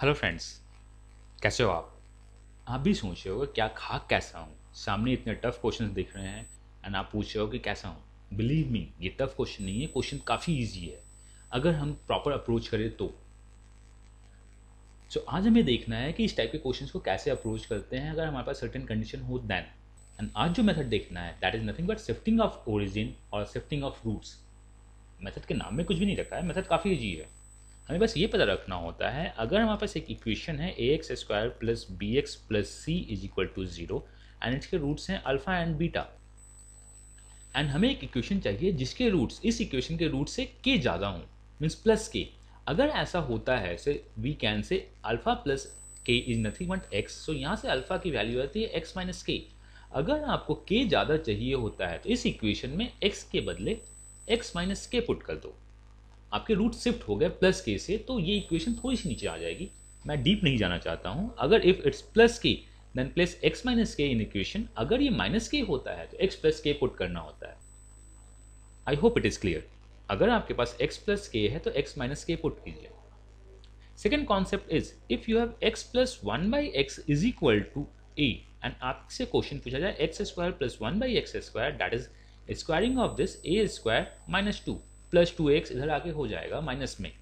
Hello friends कैसे हो आप आप भी सोच रहे हो क्या खाक कैसा हूँ सामने इतने टफ क्वेश्चन दिख रहे हैं एंड आप पूछ रहे हो कि कैसा हूँ बिलीव मी ये टफ क्वेश्चन नहीं है क्वेश्चन काफ़ी ईजी है अगर हम प्रॉपर अप्रोच करें तो सो so, आज हमें देखना है कि इस टाइप के क्वेश्चंस को कैसे अप्रोच करते हैं अगर हमारे पास सर्टेन कंडीशन हो दैन एंड आज जो मेथड देखना है that is nothing but shifting of origin और शिफ्टिंग ऑफ रूट्स मेथड के नाम में कुछ भी नहीं रखा है मेथड काफ़ी ईजी है हमें बस ये पता रखना होता है अगर हमारे पास एक इक्वेशन है a x square plus b x plus c is equal to zero and इसके रूट्स हैं अल्फा एंड बीटा एंड हमें एक इक्वेशन चाहिए जिसके रूट्स इस इक्वेशन के रूट से के ज़्यादा हों मीन्स प्लस के अगर ऐसा होता है say we can say alpha plus k is nothing but x so यहाँ से अल्फा की वैल्यू आती है एक्स माइनस के अगर आपको के ज़्यादा चाहिए होता है तो इस इक्वेशन में एक्स के बदले एक्स माइनस के पुट कर दो आपके रूट शिफ्ट हो गए प्लस के से तो ये इक्वेशन थोड़ी सी नीचे आ जाएगी मैं डीप नहीं जाना चाहता हूँ अगर if it's plus k then plus x minus k in equation अगर ये माइनस के होता है तो एक्स प्लस के पुट करना होता है I hope it is clear अगर आपके पास एक्स प्लस के है तो एक्स माइनस के पुट कीजिए second concept is if you have x plus one by x is equal to a and आपसे क्वेश्चन पूछा जाए x square plus one by x square that is squaring of this a square minus two plus two x इधर आके हो जाएगा minus में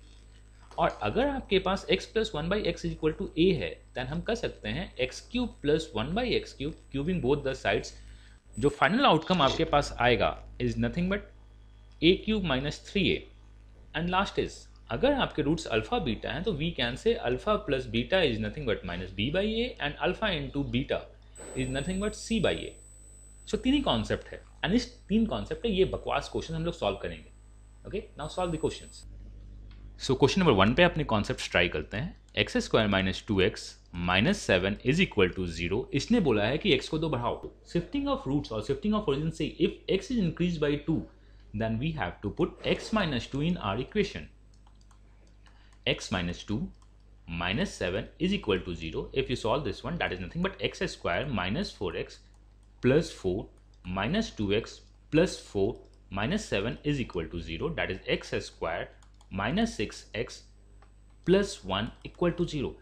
और अगर आपके पास x plus one by x is equal to a है दैन हम कह सकते हैं x cube plus one by x cube cubing both the sides जो फाइनल आउटकम आपके पास आएगा is nothing but a cube minus three a and last is अगर आपके रूट्स अल्फा बीटा हैं तो we can say alpha plus beta is nothing but minus b by a and alpha into beta बीटा is nothing but c by a so तीन ही concept है and इस तीन कॉन्सेप्ट है ये बकवास क्वेश्चन हम लोग सॉल्व करेंगे okay now solve the question so question number one पे अपने कॉन्सेप्ट ट्राई करते हैं x square minus two x minus seven is equal to zero इसने बोला है कि एक्स को दो बढ़ाओ शिफ्टिंग ऑफ रूट्स और शिफ्टिंग ऑफ ओरिजिन से if x is increase by two then we have to put x minus two in our equation x minus two minus seven is equal to zero if you solve this one that is nothing but x square minus four x plus four minus two x plus four minus 7 is equal to 0 that is x squared minus 6x plus 1 equal to 0.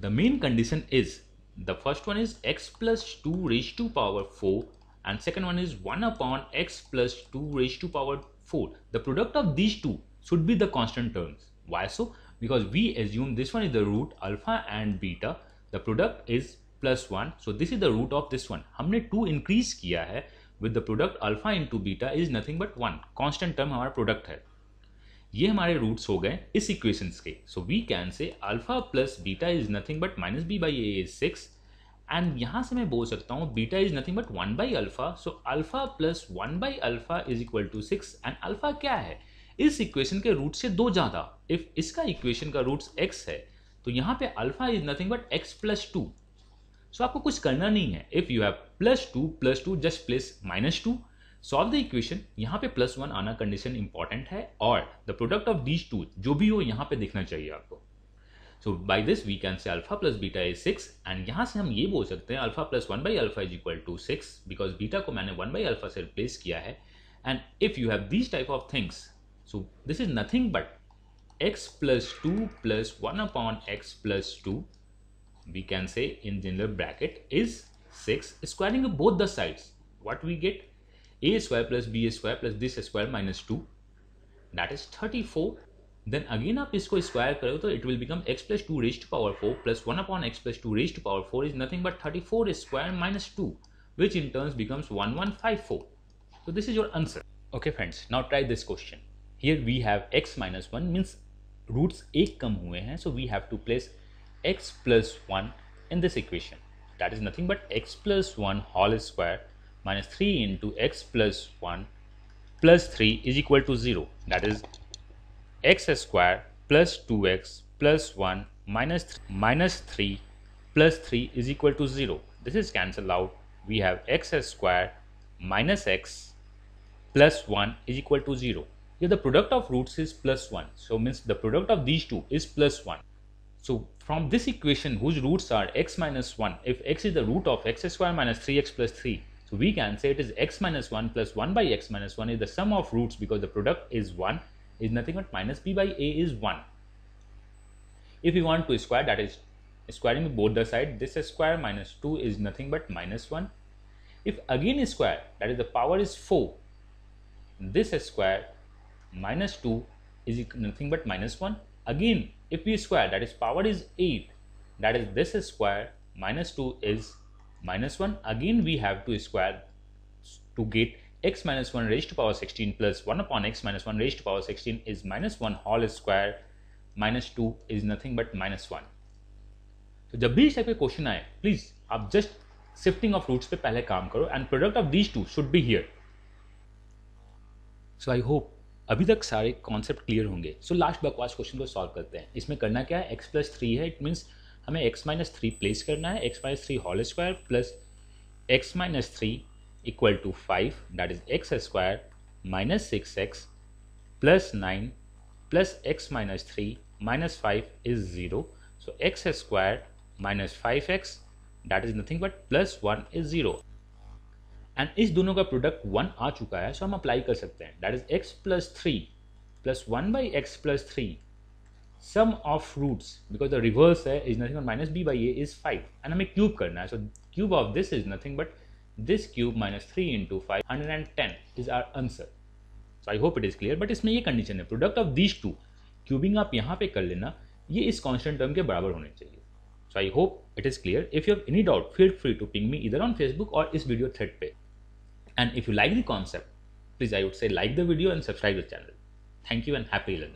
The main condition is the first one is x plus 2 raised to power 4 and second one is 1 upon x plus 2 raised to power 4. The product of these two should be the constant terms. Why so? Because we assume this one is the root alpha and beta. The product is one. So this is the root of this one. One हमने two increase किया है with the product alpha into beta is nothing but one constant term हमारा product है ये हमारे roots हो गए इस इक्वेशंस के so we can say alpha plus beta is nothing but minus b by a is six and यहाँ से मैं बोल सकता हूँ beta is nothing but one by alpha so alpha plus one by alpha is equal to six and alpha क्या है इस equation के रूट से दो ज़्यादा इफ इसका इक्वेशन का रूट्स एक्स है तो यहाँ पे alpha is nothing but x plus two so आपको कुछ करना नहीं है if you have plus two plus two just place minus two solve the equation यहाँ पे प्लस वन आना कंडीशन इंपॉर्टेंट है और the product of these two जो भी हो यहाँ पे दिखना चाहिए आपको so by this we can say alpha plus beta is six and यहाँ से हम ये बोल सकते हैं alpha plus one by alpha is equal to six because beta को मैंने वन बाई अल्फा से रिप्लेस किया है and if you have these type of things so this is nothing but x plus two plus one upon x plus two we can say in general bracket is 6 squaring both the sides what we get a square plus b square plus this square minus 2 that is 34 then again आप इसको square करो तो it will become x plus two raised to power four plus one upon x plus two raised to power four is nothing but thirty four nothing minus two, which in turns becomes one one five four. So this is your answer. Okay friends, now try this question. Here we have x minus 1 means roots 1 kam हुए hain. so we have to place x plus 1 in this equation that is nothing but x plus 1 whole square minus 3 into x plus 1 plus 3 is equal to 0 that is x square plus 2x plus 1 3 minus 3 plus 3 is equal to 0 this is cancelled out we have x square minus x plus 1 is equal to 0 here the product of roots is plus 1 so means the product of these two is plus 1 so from this equation whose roots are x minus 1, if x is the root of x square minus 3x plus 3, so we can say it is x minus 1 plus 1 by x minus 1 is the sum of roots because the product is 1 is nothing but minus b by a is 1. If we want to square that is squaring both the side this square minus 2 is nothing but minus 1. If again square that is the power is 4 this square minus 2 is nothing but minus 1 Again, if we square that is power is 8, that is this is square minus 2 is minus 1. Again, we have to square to get x minus 1 raised to power 16 plus 1 upon x minus 1 raised to power 16 is minus 1 whole square minus 2 is nothing but minus 1 so jab bhi is type के question आए please आप just shifting of roots पे पहले काम करो and product of these two should be here so I hope अभी तक सारे कॉन्सेप्ट क्लियर होंगे सो लास्ट बकवास क्वेश्चन को सॉल्व करते हैं इसमें करना क्या है एक्स प्लस थ्री है इट मीन्स हमें एक्स माइनस थ्री प्लेस करना है x minus three whole square plus x minus three equal to five that is x square minus six x plus nine plus x minus three minus five is zero so x square minus five x that is nothing but plus one is zero and इस दोनों का product one आ चुका है सो हम apply कर सकते हैं that is x plus three plus one by x plus three sum of roots because the reverse है is nothing minus b by a is five and हमें क्यूब करना है so cube of this is nothing but this cube minus three into five hundred and ten is our answer so I hope it is clear but इसमें ये condition है product of this two cubing आप यहाँ पे कर लेना ये इस कॉन्स्टेंट टर्म के बराबर होने चाहिए so I hope it is clear if you have any doubt feel free to ping me इधर ऑन फेसबुक और इस वीडियो थ्रेड पे And if you like the concept, please I would say like the video and subscribe the channel. Thank you and happy learning.